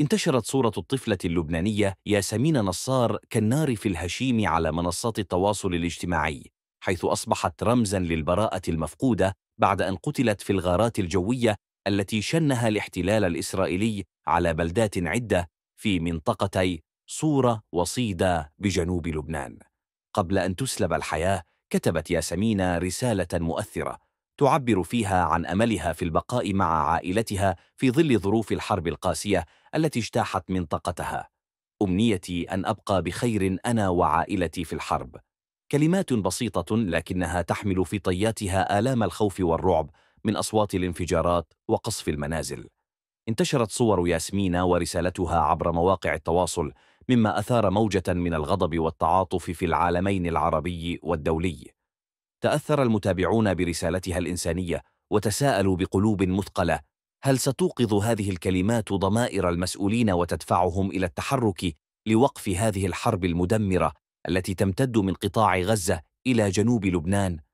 انتشرت صورة الطفلة اللبنانية ياسمين نصار كالنار في الهشيم على منصات التواصل الاجتماعي حيث أصبحت رمزاً للبراءة المفقودة بعد أن قتلت في الغارات الجوية التي شنها الاحتلال الإسرائيلي على بلدات عدة في منطقتي صورة وصيدا بجنوب لبنان قبل أن تسلب الحياة كتبت ياسمين رسالة مؤثرة تعبر فيها عن أملها في البقاء مع عائلتها في ظل ظروف الحرب القاسية التي اجتاحت منطقتها أمنيتي أن أبقى بخير أنا وعائلتي في الحرب كلمات بسيطة لكنها تحمل في طياتها آلام الخوف والرعب من أصوات الانفجارات وقصف المنازل انتشرت صور ياسمين ورسالتها عبر مواقع التواصل مما أثار موجة من الغضب والتعاطف في العالمين العربي والدولي تأثر المتابعون برسالتها الإنسانية وتساءلوا بقلوب مثقلة هل ستوقظ هذه الكلمات ضمائر المسؤولين وتدفعهم إلى التحرك لوقف هذه الحرب المدمرة التي تمتد من قطاع غزة إلى جنوب لبنان